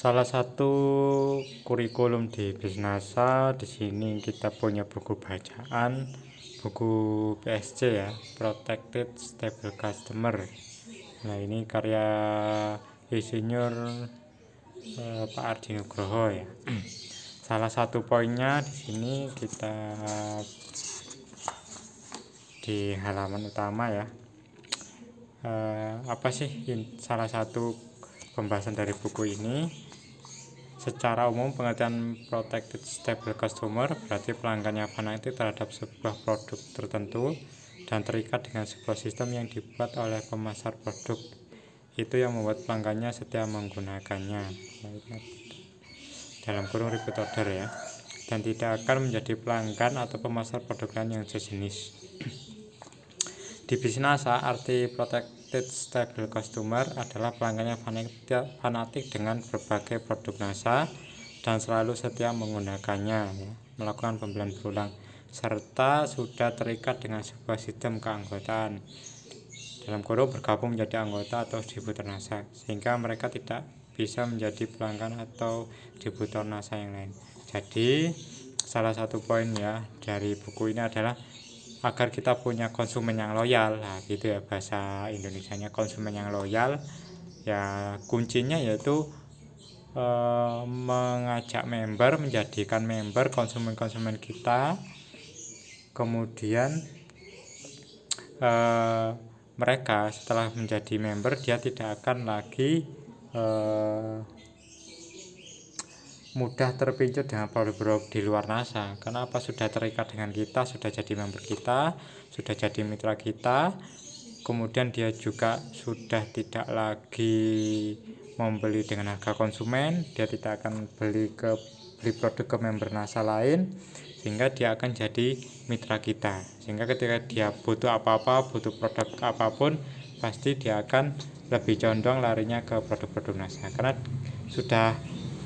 salah satu kurikulum di Bisnasa di sini kita punya buku bacaan buku PSC ya Protected Stable Customer nah ini karya insinyur eh, Pak Ardi Nugroho ya salah satu poinnya di sini kita di halaman utama ya eh, apa sih salah satu pembahasan dari buku ini Secara umum, pengertian protected stable customer berarti pelanggan yang fanatik terhadap sebuah produk tertentu dan terikat dengan sebuah sistem yang dibuat oleh pemasar produk. Itu yang membuat pelanggannya setia menggunakannya. Dalam kurung repeat order ya. Dan tidak akan menjadi pelanggan atau pemasar produk lain yang sejenis. Di bisnis arti protect United Stable Customer adalah pelanggan yang fanatik dengan berbagai produk NASA dan selalu setia menggunakannya, ya, melakukan pembelian berulang, serta sudah terikat dengan sebuah sistem keanggotaan dalam kurung bergabung menjadi anggota atau distributor NASA sehingga mereka tidak bisa menjadi pelanggan atau distributor NASA yang lain jadi salah satu poin ya dari buku ini adalah agar kita punya konsumen yang loyal nah, gitu ya bahasa Indonesianya konsumen yang loyal ya kuncinya yaitu e, mengajak member menjadikan member konsumen-konsumen kita kemudian e, mereka setelah menjadi member dia tidak akan lagi e, mudah terpincut dengan produk-produk di luar NASA. Kenapa sudah terikat dengan kita, sudah jadi member kita, sudah jadi mitra kita. Kemudian dia juga sudah tidak lagi membeli dengan harga konsumen, dia tidak akan beli ke beli produk ke member NASA lain sehingga dia akan jadi mitra kita. Sehingga ketika dia butuh apa-apa, butuh produk apapun, pasti dia akan lebih condong larinya ke produk-produk NASA karena sudah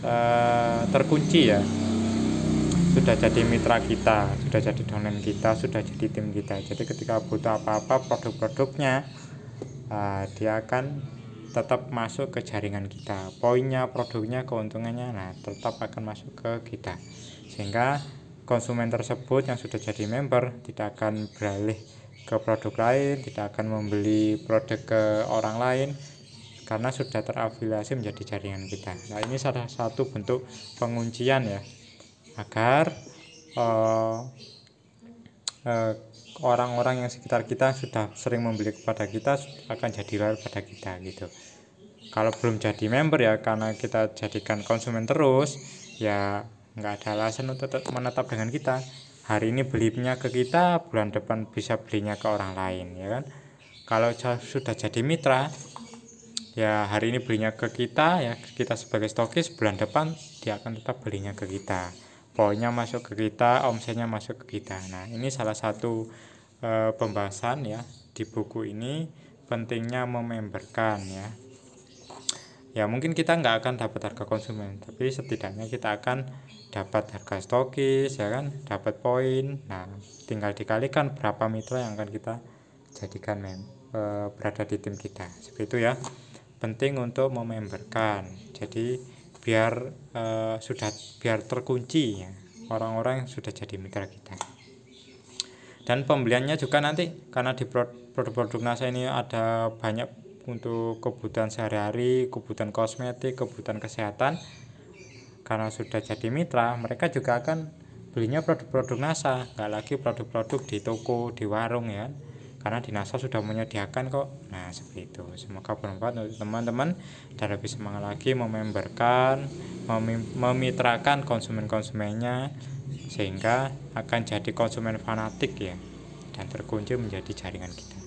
uh, terkunci ya sudah jadi mitra kita, sudah jadi donen kita, sudah jadi tim kita. Jadi ketika butuh apa-apa produk-produknya, uh, dia akan tetap masuk ke jaringan kita. Poinnya, produknya, keuntungannya, nah tetap akan masuk ke kita. Sehingga konsumen tersebut yang sudah jadi member tidak akan beralih ke produk lain, tidak akan membeli produk ke orang lain, karena sudah terafiliasi menjadi jaringan kita. Nah, ini salah satu bentuk penguncian ya agar uh, uh, orang-orang yang sekitar kita sudah sering membeli kepada kita akan jadi loyal pada kita gitu. Kalau belum jadi member ya karena kita jadikan konsumen terus ya nggak ada alasan untuk tetap menetap dengan kita. Hari ini belinya ke kita, bulan depan bisa belinya ke orang lain ya kan. Kalau sudah jadi mitra, ya hari ini belinya ke kita ya kita sebagai stokis bulan depan dia akan tetap belinya ke kita poinnya masuk ke kita omsetnya masuk ke kita nah ini salah satu e, pembahasan ya di buku ini pentingnya mememberkan ya ya mungkin kita nggak akan dapat harga konsumen tapi setidaknya kita akan dapat harga stokis ya kan dapat poin nah tinggal dikalikan berapa mitra yang akan kita jadikan mem eh, berada di tim kita seperti itu ya penting untuk mememberkan jadi biar uh, sudah biar terkunci ya orang-orang yang sudah jadi mitra kita dan pembeliannya juga nanti karena di produk-produk NASA ini ada banyak untuk kebutuhan sehari-hari, kebutuhan kosmetik, kebutuhan kesehatan. Karena sudah jadi mitra, mereka juga akan belinya produk-produk NASA, nggak lagi produk-produk di toko, di warung ya karena di sudah menyediakan kok nah seperti itu semoga bermanfaat untuk teman-teman dan lebih semangat lagi mememberkan memitrakan konsumen-konsumennya sehingga akan jadi konsumen fanatik ya dan terkunci menjadi jaringan kita